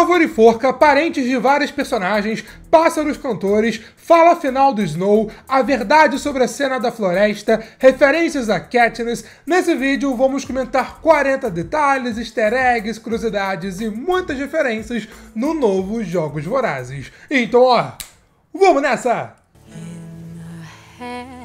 Árvore Forca, parentes de vários personagens, pássaros cantores, fala final do Snow, a verdade sobre a cena da floresta, referências a Katniss. Nesse vídeo vamos comentar 40 detalhes, easter eggs, curiosidades e muitas referências no novo Jogos Vorazes. Então ó, vamos nessa! In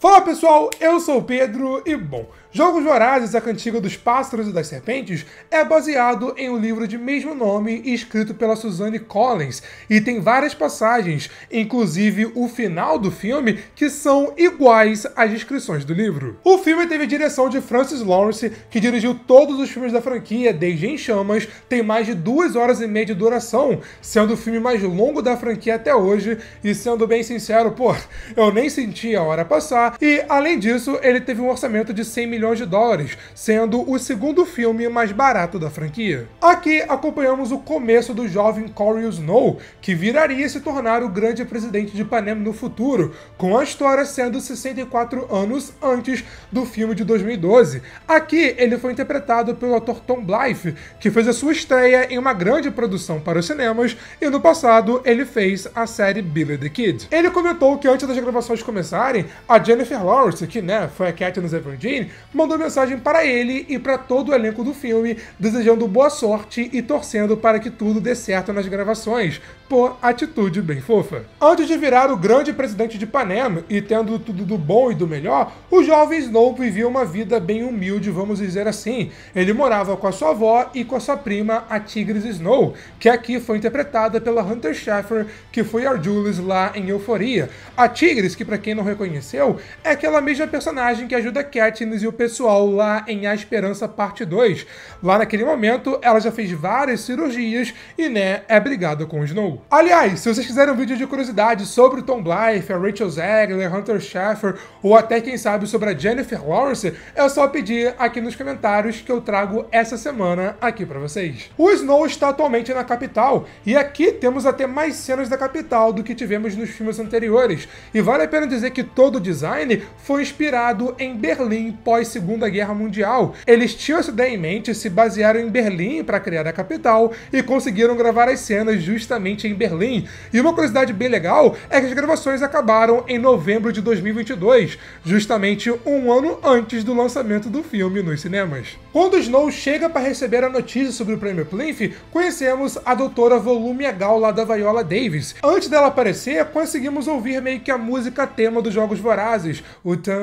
Fala pessoal, eu sou o Pedro e bom, Jogos Vorazes, a cantiga dos pássaros e das serpentes, é baseado em um livro de mesmo nome escrito pela Suzanne Collins e tem várias passagens, inclusive o final do filme, que são iguais às descrições do livro. O filme teve a direção de Francis Lawrence, que dirigiu todos os filmes da franquia desde Em Chamas, tem mais de duas horas e meia de duração, sendo o filme mais longo da franquia até hoje e sendo bem sincero, pô, eu nem senti a hora passar e além disso ele teve um orçamento de 100 milhões milhões de dólares, sendo o segundo filme mais barato da franquia. Aqui acompanhamos o começo do jovem Corey Snow, que viraria se tornar o grande presidente de Panem no futuro, com a história sendo 64 anos antes do filme de 2012. Aqui ele foi interpretado pelo ator Tom Blythe, que fez a sua estreia em uma grande produção para os cinemas, e no passado ele fez a série Billy the Kid. Ele comentou que antes das gravações começarem, a Jennifer Lawrence, que né, foi a Katniss Everdeen, mandou mensagem para ele e para todo o elenco do filme, desejando boa sorte e torcendo para que tudo dê certo nas gravações por atitude bem fofa. Antes de virar o grande presidente de Panem e tendo tudo do bom e do melhor, o jovem Snow vivia uma vida bem humilde, vamos dizer assim. Ele morava com a sua avó e com a sua prima, a Tigris Snow, que aqui foi interpretada pela Hunter Schafer, que foi a lá em Euforia. A Tigris, que para quem não reconheceu, é aquela mesma personagem que ajuda Katniss e o pessoal lá em A Esperança Parte 2. Lá naquele momento, ela já fez várias cirurgias e, né, é brigada com Snow. Aliás, se vocês quiserem um vídeo de curiosidade sobre o Tom Blythe, a Rachel Zegler, Hunter Schafer ou até quem sabe sobre a Jennifer Lawrence, é só pedir aqui nos comentários que eu trago essa semana aqui para vocês. O Snow está atualmente na capital e aqui temos até mais cenas da capital do que tivemos nos filmes anteriores. E vale a pena dizer que todo o design foi inspirado em Berlim pós Segunda Guerra Mundial. Eles tinham essa ideia em mente, se basearam em Berlim para criar a capital e conseguiram gravar as cenas justamente em Berlim. E uma curiosidade bem legal é que as gravações acabaram em novembro de 2022, justamente um ano antes do lançamento do filme nos cinemas. Quando Snow chega para receber a notícia sobre o prêmio Plinth, conhecemos a doutora Volume Gal lá da Viola Davis. Antes dela aparecer, conseguimos ouvir meio que a música tema dos Jogos Vorazes, o tan,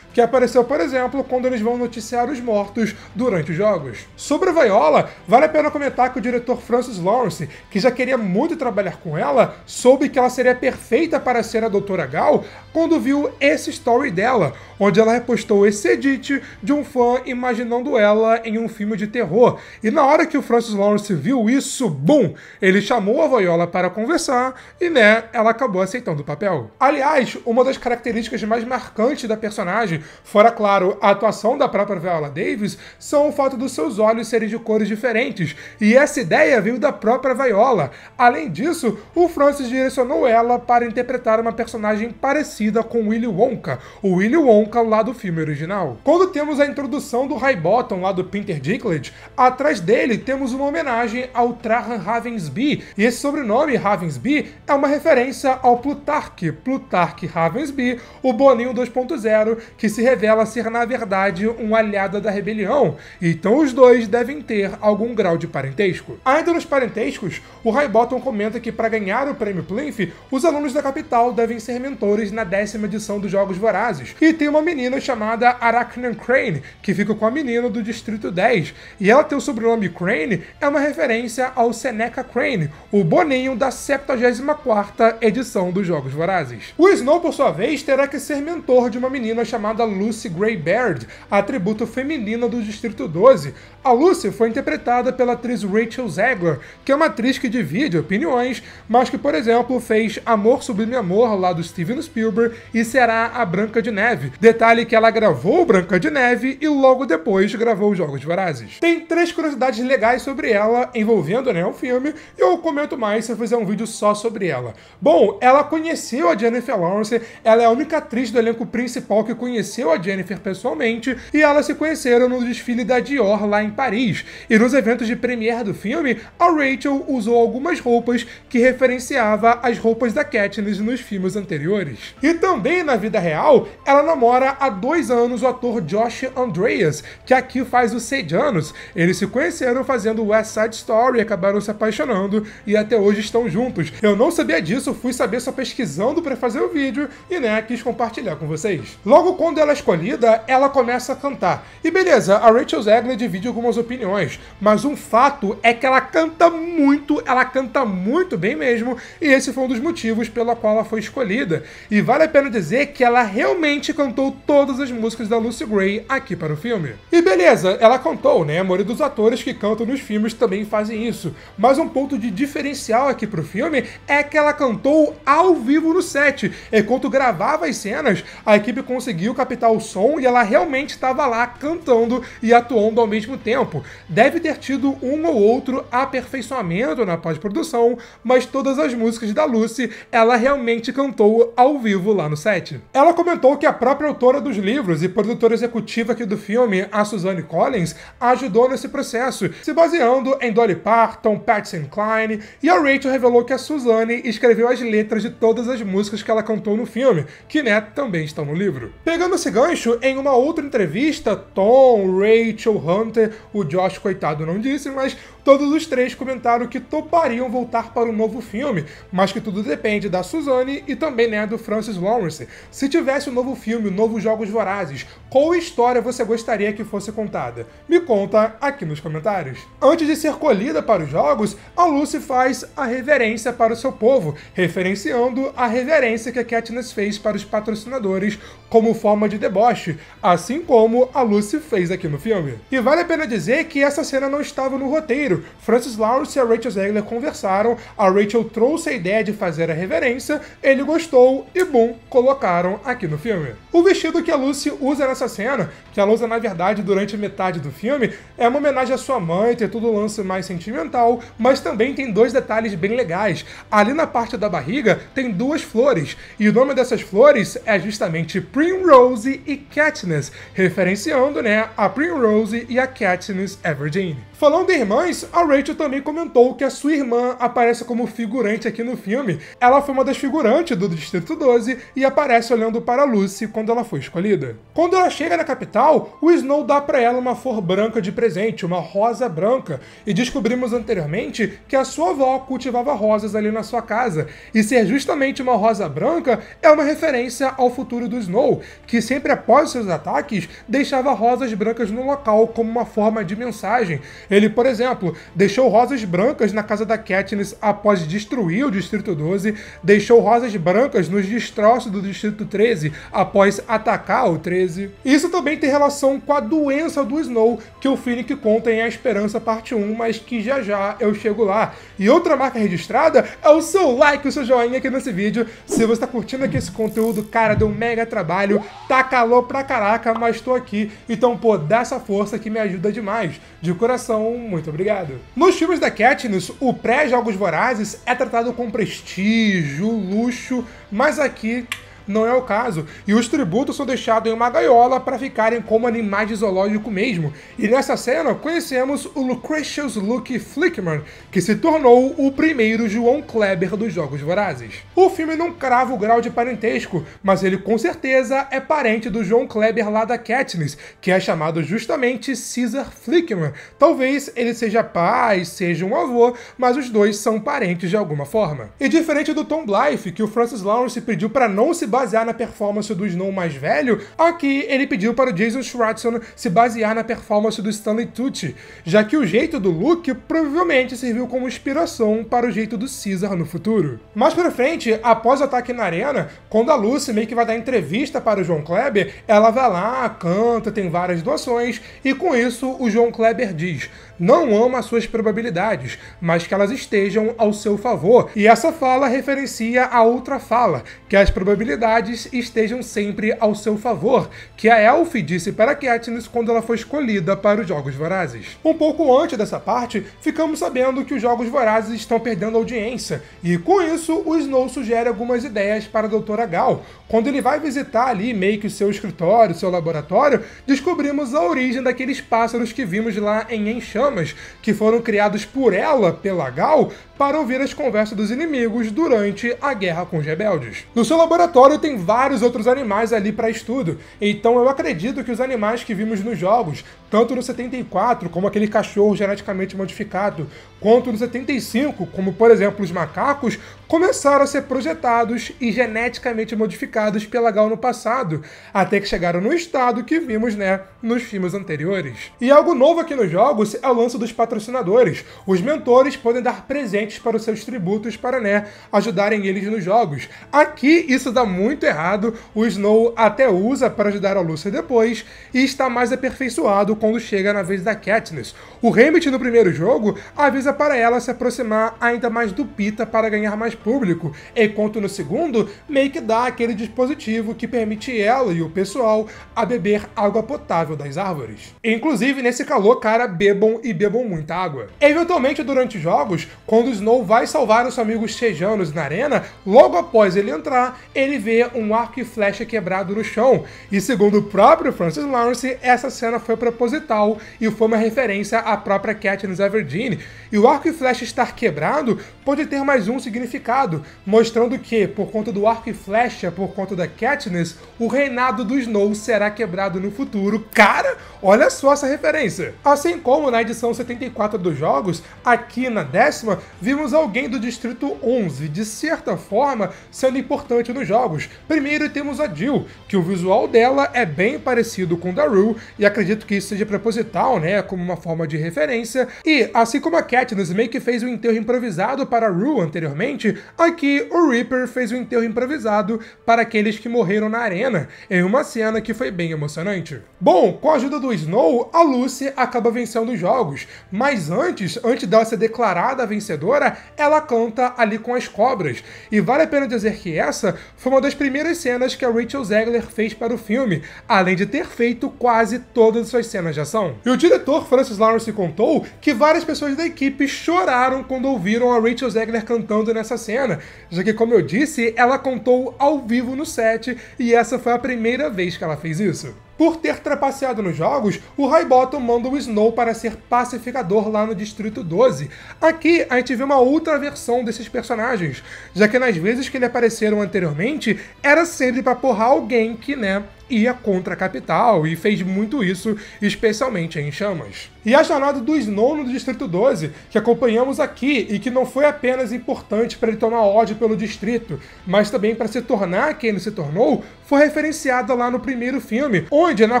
que apareceu, por exemplo, quando eles vão noticiar os mortos durante os jogos. Sobre a Viola, vale a pena comentar que o diretor Francis Lawrence, que já queria muito trabalhar com ela, soube que ela seria perfeita para ser a Doutora Gal quando viu esse story dela, onde ela repostou esse edit de um fã imaginando ela em um filme de terror. E na hora que o Francis Lawrence viu isso, bum, ele chamou a Viola para conversar e, né, ela acabou aceitando o papel. Aliás, uma das características mais marcantes da personagem fora, claro, a atuação da própria Viola Davis, são o fato dos seus olhos serem de cores diferentes, e essa ideia veio da própria Viola. Além disso, o Francis direcionou ela para interpretar uma personagem parecida com Willy Wonka, o Willy Wonka lá do filme original. Quando temos a introdução do High Bottom lá do Peter Dinklage, atrás dele temos uma homenagem ao Trahan Ravensby, e esse sobrenome Ravensby é uma referência ao Plutarque, Plutarque Ravensby, o Boninho 2.0, que se revela ser, na verdade, um aliado da rebelião, então os dois devem ter algum grau de parentesco. Ainda nos parentescos, o Highbottom comenta que para ganhar o prêmio Plinth, os alunos da capital devem ser mentores na décima edição dos Jogos Vorazes, e tem uma menina chamada Arachnan Crane, que fica com a menina do Distrito 10, e ela tem o sobrenome Crane é uma referência ao Seneca Crane, o boninho da 74ª edição dos Jogos Vorazes. O Snow, por sua vez, terá que ser mentor de uma menina chamada chamada Lucy Greybeard, atributo feminino do Distrito 12. A Lucy foi interpretada pela atriz Rachel Zegler, que é uma atriz que divide opiniões, mas que, por exemplo, fez Amor Sublime Amor lá do Steven Spielberg e será a Branca de Neve. Detalhe que ela gravou Branca de Neve e logo depois gravou Jogos Vorazes. Tem três curiosidades legais sobre ela envolvendo né, o filme, e eu comento mais se eu fizer um vídeo só sobre ela. Bom, ela conheceu a Jennifer Lawrence, ela é a única atriz do elenco principal que conheceu conheceu a Jennifer pessoalmente e elas se conheceram no desfile da Dior lá em Paris. E nos eventos de premiere do filme, a Rachel usou algumas roupas que referenciava as roupas da Katniss nos filmes anteriores. E também na vida real, ela namora há dois anos o ator Josh Andreas, que aqui faz os Sejanos. Eles se conheceram fazendo West Side Story, acabaram se apaixonando e até hoje estão juntos. Eu não sabia disso, fui saber só pesquisando para fazer o vídeo e né, quis compartilhar com vocês. Logo quando quando ela é escolhida, ela começa a cantar. E beleza, a Rachel Zegler divide algumas opiniões, mas um fato é que ela canta muito, ela canta muito bem mesmo, e esse foi um dos motivos pela qual ela foi escolhida. E vale a pena dizer que ela realmente cantou todas as músicas da Lucy Gray aqui para o filme. E beleza, ela cantou, né? A maioria dos atores que cantam nos filmes também fazem isso. Mas um ponto de diferencial aqui para o filme é que ela cantou ao vivo no set. Enquanto gravava as cenas, a equipe conseguiu captar captar o som e ela realmente estava lá cantando e atuando ao mesmo tempo. Deve ter tido um ou outro aperfeiçoamento na pós-produção, mas todas as músicas da Lucy ela realmente cantou ao vivo lá no set. Ela comentou que a própria autora dos livros e produtora executiva aqui do filme, a Suzanne Collins, ajudou nesse processo, se baseando em Dolly Parton, Patsy Cline, e a Rachel revelou que a Suzanne escreveu as letras de todas as músicas que ela cantou no filme, que né, também estão no livro. Pegando esse gancho em uma outra entrevista, Tom, Rachel, Hunter, o Josh, coitado, não disse, mas todos os três comentaram que topariam voltar para um novo filme, mas que tudo depende da Suzanne e também né, do Francis Lawrence. Se tivesse um novo filme, um novos Jogos Vorazes, qual história você gostaria que fosse contada? Me conta aqui nos comentários. Antes de ser colhida para os jogos, a Lucy faz a reverência para o seu povo, referenciando a reverência que a Katniss fez para os patrocinadores como forma de deboche, assim como a Lucy fez aqui no filme. E vale a pena dizer que essa cena não estava no roteiro. Francis Lawrence e a Rachel Zegler conversaram, a Rachel trouxe a ideia de fazer a reverência, ele gostou e, bum, colocaram aqui no filme. O vestido que a Lucy usa nessa cena, que ela usa na verdade durante metade do filme, é uma homenagem à sua mãe, ter tudo o um lance mais sentimental, mas também tem dois detalhes bem legais. Ali na parte da barriga tem duas flores, e o nome dessas flores é justamente Primrose Rose e Katniss, referenciando né, a Primrose e a Katniss Everdeen. Falando em irmãs, a Rachel também comentou que a sua irmã aparece como figurante aqui no filme. Ela foi uma das figurantes do Distrito 12 e aparece olhando para Lucy quando ela foi escolhida. Quando ela chega na capital, o Snow dá para ela uma flor branca de presente, uma rosa branca, e descobrimos anteriormente que a sua avó cultivava rosas ali na sua casa, e ser justamente uma rosa branca é uma referência ao futuro do Snow, que sempre após seus ataques deixava rosas brancas no local como uma forma de mensagem. Ele, por exemplo, deixou rosas brancas na casa da Katniss após destruir o Distrito 12, deixou rosas brancas nos destroços do Distrito 13 após atacar o 13. Isso também tem relação com a doença do Snow, que o Finnick conta em A Esperança Parte 1, mas que já já eu chego lá. E outra marca registrada é o seu like, o seu joinha aqui nesse vídeo. Se você está curtindo aqui esse conteúdo, cara, deu um mega trabalho Tá calor pra caraca, mas tô aqui. Então, pô, dá essa força que me ajuda demais. De coração, muito obrigado. Nos filmes da Katniss, o pré-Jogos Vorazes é tratado com prestígio, luxo, mas aqui não é o caso, e os tributos são deixados em uma gaiola para ficarem como animais de zoológico mesmo. E nessa cena conhecemos o Lucretius Luke Flickman, que se tornou o primeiro João Kleber dos Jogos Vorazes. O filme não crava o grau de parentesco, mas ele com certeza é parente do João Kleber lá da Katniss, que é chamado justamente Caesar Flickman. Talvez ele seja pai, seja um avô, mas os dois são parentes de alguma forma. E diferente do Tom Blythe, que o Francis Lawrence pediu para não se basear na performance do Snow mais velho, aqui ele pediu para o Jason Schwartzman se basear na performance do Stanley Tucci, já que o jeito do Luke provavelmente serviu como inspiração para o jeito do Caesar no futuro. Mais pra frente, após o ataque na arena, quando a Lucy meio que vai dar entrevista para o João Kleber, ela vai lá, canta, tem várias doações, e com isso o João Kleber diz não ama as suas probabilidades, mas que elas estejam ao seu favor. E essa fala referencia a outra fala, que as probabilidades estejam sempre ao seu favor, que a Elf disse para Katniss quando ela foi escolhida para os Jogos Vorazes. Um pouco antes dessa parte, ficamos sabendo que os Jogos Vorazes estão perdendo audiência, e com isso o Snow sugere algumas ideias para a Doutora Gal. Quando ele vai visitar ali meio que o seu escritório, seu laboratório, descobrimos a origem daqueles pássaros que vimos lá em enchan programas que foram criados por ela, pela Gal, para ouvir as conversas dos inimigos durante a guerra com os rebeldes. No seu laboratório tem vários outros animais ali para estudo, então eu acredito que os animais que vimos nos jogos, tanto no 74, como aquele cachorro geneticamente modificado, quanto no 75, como por exemplo os macacos, começaram a ser projetados e geneticamente modificados pela Gal no passado, até que chegaram no estado que vimos, né, nos filmes anteriores. E algo novo aqui nos jogos é o lance dos patrocinadores. Os mentores podem dar presentes para os seus tributos para né, ajudarem eles nos jogos. Aqui isso dá muito errado, o Snow até usa para ajudar a Lúcia depois e está mais aperfeiçoado quando chega na vez da Katniss. O remit no primeiro jogo avisa para ela se aproximar ainda mais do Pita para ganhar mais público, enquanto no segundo meio que dá aquele dispositivo que permite ela e o pessoal a beber água potável das árvores. Inclusive nesse calor, cara, bebam e bebam muita água. Eventualmente durante jogos, quando os Snow vai salvar os amigos Sejanos na arena, logo após ele entrar, ele vê um arco e flecha quebrado no chão. E segundo o próprio Francis Lawrence, essa cena foi proposital e foi uma referência à própria Katniss Everdeen. E o arco e flecha estar quebrado pode ter mais um significado, mostrando que, por conta do arco e flecha, por conta da Katniss, o reinado do Snow será quebrado no futuro. Cara, olha só essa referência! Assim como na edição 74 dos jogos, aqui na décima, vimos alguém do Distrito 11, de certa forma, sendo é importante nos jogos. Primeiro temos a Jill, que o visual dela é bem parecido com o da Rue, e acredito que isso seja proposital, né, como uma forma de referência. E, assim como a Katniss meio que fez um enterro improvisado para a Rue anteriormente, aqui o Reaper fez um enterro improvisado para aqueles que morreram na arena, em uma cena que foi bem emocionante. Bom, com a ajuda do Snow, a Lucy acaba vencendo os jogos, mas antes, antes dela ser declarada vencedora, ela canta ali com as cobras. E vale a pena dizer que essa foi uma das primeiras cenas que a Rachel Zegler fez para o filme, além de ter feito quase todas as suas cenas de ação. E o diretor Francis Lawrence contou que várias pessoas da equipe choraram quando ouviram a Rachel Zegler cantando nessa cena, já que, como eu disse, ela contou ao vivo no set e essa foi a primeira vez que ela fez isso. Por ter trapaceado nos jogos, o Bottom manda o Snow para ser pacificador lá no Distrito 12. Aqui a gente vê uma outra versão desses personagens, já que nas vezes que ele apareceram anteriormente, era sempre para porrar alguém que, né, ia contra a capital e fez muito isso, especialmente em Chamas. E a jornada do Snow no Distrito 12, que acompanhamos aqui e que não foi apenas importante para ele tomar ódio pelo distrito, mas também para se tornar quem ele se tornou, foi referenciada lá no primeiro filme, onde, na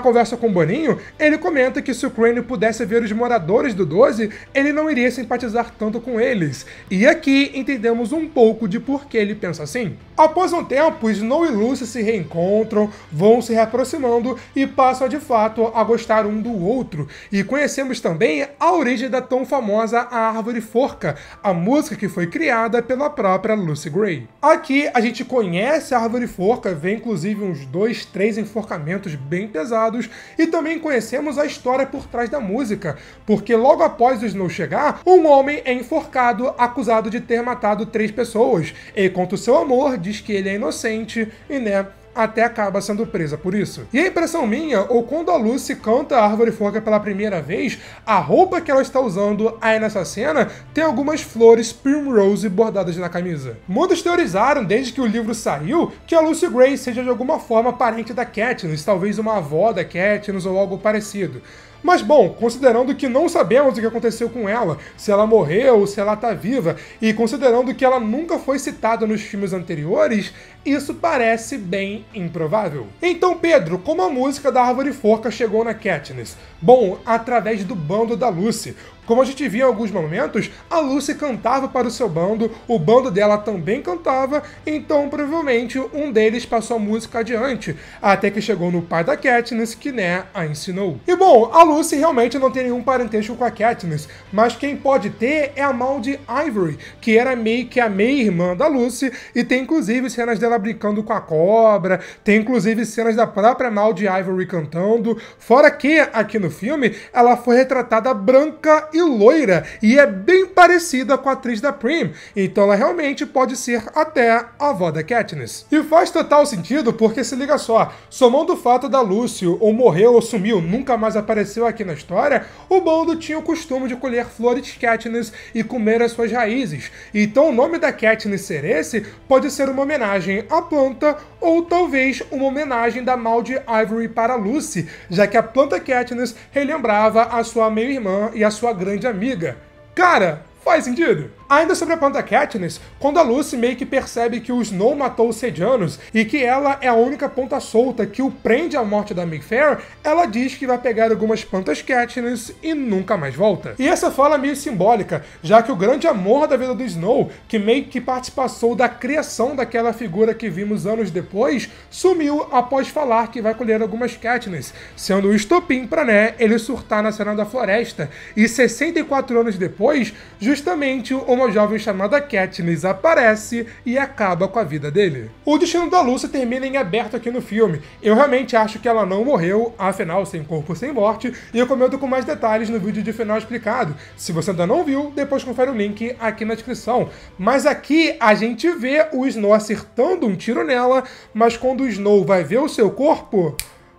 conversa com Boninho, ele comenta que se o Crane pudesse ver os moradores do 12, ele não iria simpatizar tanto com eles. E aqui entendemos um pouco de por que ele pensa assim. Após um tempo, Snow e Lucy se reencontram, vão se aproximando e passam de fato a gostar um do outro. E conhecemos também a origem da tão famosa A Árvore Forca, a música que foi criada pela própria Lucy Gray. Aqui a gente conhece a Árvore Forca, vê inclusive uns dois, três enforcamentos bem pesados, e também conhecemos a história por trás da música, porque logo após o Snow chegar, um homem é enforcado, acusado de ter matado três pessoas. E contra o seu amor, diz que ele é inocente e, né, até acaba sendo presa por isso. E a impressão minha, ou quando a Lucy canta a Árvore Foca pela primeira vez, a roupa que ela está usando aí nessa cena tem algumas flores primrose bordadas na camisa. Muitos teorizaram, desde que o livro saiu, que a Lucy Gray seja de alguma forma parente da Katniss, talvez uma avó da Katniss ou algo parecido. Mas bom, considerando que não sabemos o que aconteceu com ela, se ela morreu, ou se ela está viva, e considerando que ela nunca foi citada nos filmes anteriores, isso parece bem improvável. Então, Pedro, como a música da Árvore Forca chegou na Katniss? Bom, através do bando da Lucy, como a gente via em alguns momentos, a Lucy cantava para o seu bando, o bando dela também cantava, então provavelmente um deles passou a música adiante, até que chegou no pai da Katniss, que né, a ensinou. E bom, a Lucy realmente não tem nenhum parentesco com a Katniss, mas quem pode ter é a mão de Ivory, que era meio que a meia-irmã da Lucy, e tem inclusive cenas dela brincando com a cobra, tem inclusive cenas da própria Mal de Ivory cantando, fora que, aqui no filme, ela foi retratada branca e e loira e é bem parecida com a atriz da Prim, então ela realmente pode ser até a avó da Katniss. E faz total sentido porque se liga só, somando o fato da Lúcio ou morreu ou sumiu, nunca mais apareceu aqui na história, o bando tinha o costume de colher flores de Katniss e comer as suas raízes. Então o nome da Katniss ser esse pode ser uma homenagem à planta ou talvez uma homenagem da mal de Ivory para Lucy, já que a planta Katniss relembrava a sua meio-irmã e a sua grande amiga. Cara, faz sentido? Ainda sobre a planta Katniss, quando a Lucy meio que percebe que o Snow matou os Sedianos e que ela é a única ponta solta que o prende à morte da Mayfair, ela diz que vai pegar algumas plantas Katniss e nunca mais volta. E essa fala é meio simbólica, já que o grande amor da vida do Snow, que meio que participação da criação daquela figura que vimos anos depois, sumiu após falar que vai colher algumas Katniss, sendo o estopim para né ele surtar na cena da floresta e 64 anos depois, justamente o uma jovem chamada Katniss aparece e acaba com a vida dele. O destino da Lúcia termina em aberto aqui no filme. Eu realmente acho que ela não morreu, afinal, sem corpo, sem morte, e eu comento com mais detalhes no vídeo de final explicado. Se você ainda não viu, depois confere o link aqui na descrição. Mas aqui a gente vê o Snow acertando um tiro nela, mas quando o Snow vai ver o seu corpo,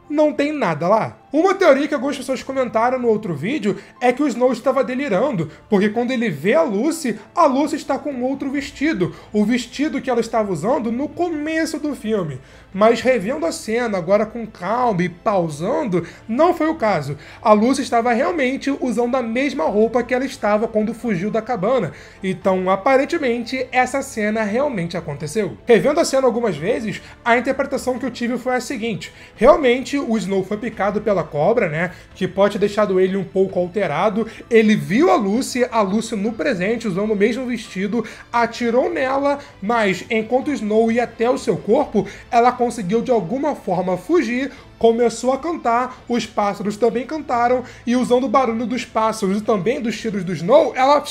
não tem nada lá. Uma teoria que algumas pessoas comentaram no outro vídeo é que o Snow estava delirando, porque quando ele vê a Lucy, a Lucy está com outro vestido, o vestido que ela estava usando no começo do filme. Mas revendo a cena, agora com calma e pausando, não foi o caso. A Lucy estava realmente usando a mesma roupa que ela estava quando fugiu da cabana. Então, aparentemente, essa cena realmente aconteceu. Revendo a cena algumas vezes, a interpretação que eu tive foi a seguinte: realmente o Snow foi picado pela pela cobra, né? Que pode ter deixado ele um pouco alterado. Ele viu a Lucy, a Lucy no presente, usando o mesmo vestido, atirou nela, mas enquanto Snow ia até o seu corpo, ela conseguiu de alguma forma fugir, começou a cantar, os pássaros também cantaram, e usando o barulho dos pássaros e também dos tiros do Snow, ela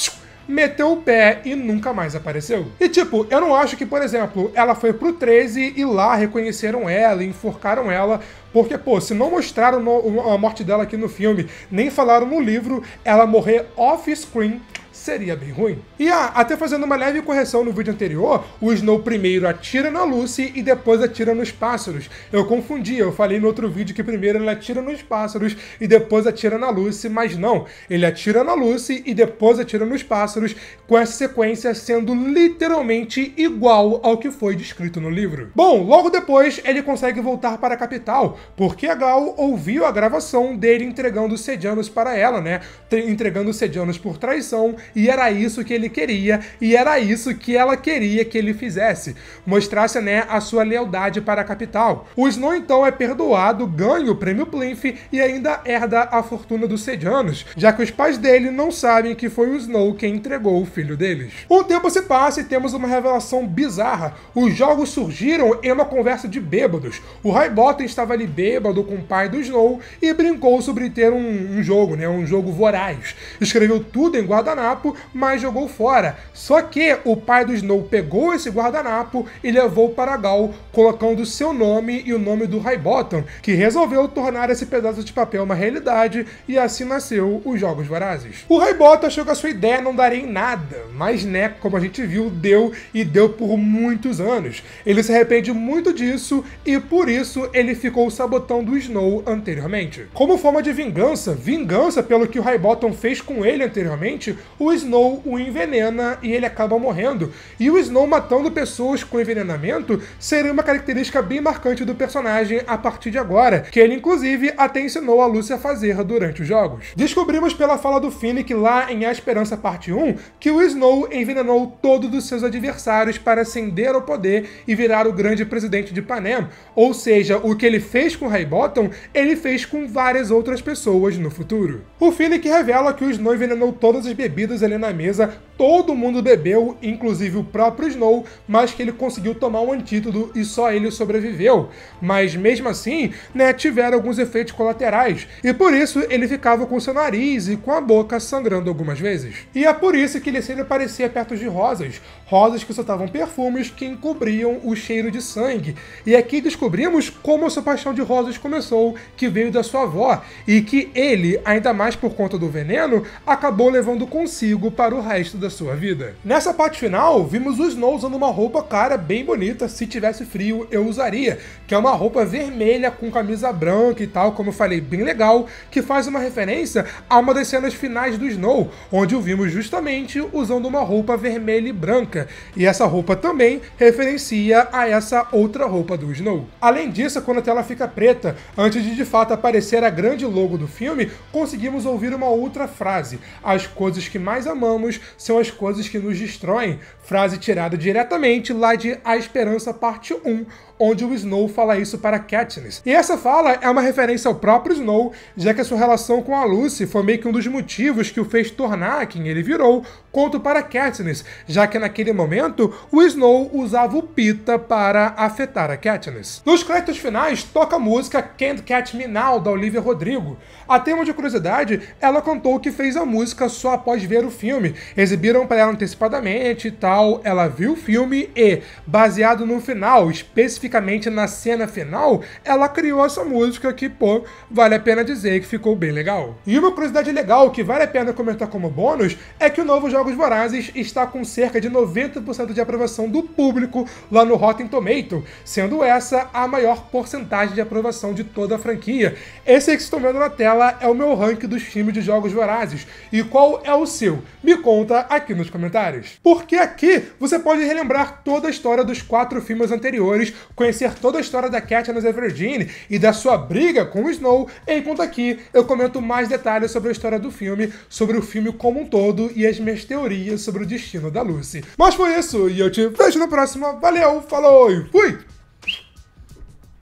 meteu o pé e nunca mais apareceu. E tipo, eu não acho que, por exemplo, ela foi pro 13 e lá reconheceram ela, enforcaram ela, porque, pô, se não mostraram no, a morte dela aqui no filme, nem falaram no livro, ela morrer off-screen seria bem ruim. E ah, até fazendo uma leve correção no vídeo anterior, o Snow primeiro atira na Lucy e depois atira nos pássaros. Eu confundi, eu falei no outro vídeo que primeiro ele atira nos pássaros e depois atira na Lucy, mas não. Ele atira na Lucy e depois atira nos pássaros, com essa sequência sendo literalmente igual ao que foi descrito no livro. Bom, logo depois ele consegue voltar para a capital, porque a Gal ouviu a gravação dele entregando Sedianos para ela, né? Entregando Sedianos por traição e era isso que ele queria, e era isso que ela queria que ele fizesse. Mostrasse, né, a sua lealdade para a capital. O Snow, então, é perdoado, ganha o prêmio Plinth e ainda herda a fortuna dos Sedianos, já que os pais dele não sabem que foi o Snow quem entregou o filho deles. Um tempo se passa e temos uma revelação bizarra. Os jogos surgiram em uma conversa de bêbados. O Highbottom estava ali bêbado com o pai do Snow e brincou sobre ter um, um jogo, né, um jogo voraz. Escreveu tudo em guardanapo guardanapo, mas jogou fora. Só que o pai do Snow pegou esse guardanapo e levou para Gal, colocando seu nome e o nome do Highbottom, que resolveu tornar esse pedaço de papel uma realidade e assim nasceu os Jogos Vorazes. O Highbottom achou que a sua ideia não daria em nada, mas né, como a gente viu, deu e deu por muitos anos. Ele se arrepende muito disso e por isso ele ficou sabotando o Snow anteriormente. Como forma de vingança, vingança pelo que o Highbottom fez com ele anteriormente, o o Snow o envenena e ele acaba morrendo. E o Snow matando pessoas com envenenamento seria uma característica bem marcante do personagem a partir de agora, que ele inclusive até ensinou a Lúcia a fazer durante os jogos. Descobrimos pela fala do Finnick lá em A Esperança Parte 1 que o Snow envenenou todos os seus adversários para ascender ao poder e virar o grande presidente de Panem, ou seja, o que ele fez com Raybottom, ele fez com várias outras pessoas no futuro. O Finnick revela que o Snow envenenou todas as bebidas ele na mesa todo mundo bebeu, inclusive o próprio Snow, mas que ele conseguiu tomar um antídoto e só ele sobreviveu. Mas mesmo assim, né, tiveram alguns efeitos colaterais, e por isso ele ficava com seu nariz e com a boca sangrando algumas vezes. E é por isso que ele sempre aparecia perto de rosas, rosas que soltavam perfumes que encobriam o cheiro de sangue. E aqui descobrimos como a sua paixão de rosas começou, que veio da sua avó, e que ele, ainda mais por conta do veneno, acabou levando consigo para o resto da sua vida. Nessa parte final, vimos o Snow usando uma roupa cara bem bonita, se tivesse frio eu usaria, que é uma roupa vermelha com camisa branca e tal, como eu falei, bem legal, que faz uma referência a uma das cenas finais do Snow, onde o vimos justamente usando uma roupa vermelha e branca, e essa roupa também referencia a essa outra roupa do Snow. Além disso, quando a tela fica preta, antes de de fato aparecer a grande logo do filme, conseguimos ouvir uma outra frase: As coisas que mais amamos são as coisas que nos destroem. Frase tirada diretamente lá de A Esperança Parte 1, onde o Snow fala isso para Katniss. E essa fala é uma referência ao próprio Snow, já que a sua relação com a Lucy foi meio que um dos motivos que o fez tornar quem ele virou conto para Katniss, já que naquele momento o Snow usava o Pita para afetar a Katniss. Nos créditos finais, toca a música Can't Catch Me Now, da Olivia Rodrigo. A tema de curiosidade, ela contou que fez a música só após ver o filme, exibido pediram para ela antecipadamente e tal. Ela viu o filme e, baseado no final, especificamente na cena final, ela criou essa música que, pô, vale a pena dizer que ficou bem legal. E uma curiosidade legal que vale a pena comentar como bônus é que o novo Jogos Vorazes está com cerca de 90% de aprovação do público lá no Rotten Tomato, sendo essa a maior porcentagem de aprovação de toda a franquia. Esse aí que estão vendo na tela é o meu ranking dos filmes de Jogos Vorazes. E qual é o seu? Me conta aqui nos comentários. Porque aqui você pode relembrar toda a história dos quatro filmes anteriores, conhecer toda a história da Katniss Everdeen e da sua briga com o Snow, enquanto aqui eu comento mais detalhes sobre a história do filme, sobre o filme como um todo e as minhas teorias sobre o destino da Lucy. Mas foi isso, e eu te vejo na próxima. Valeu, falou e fui!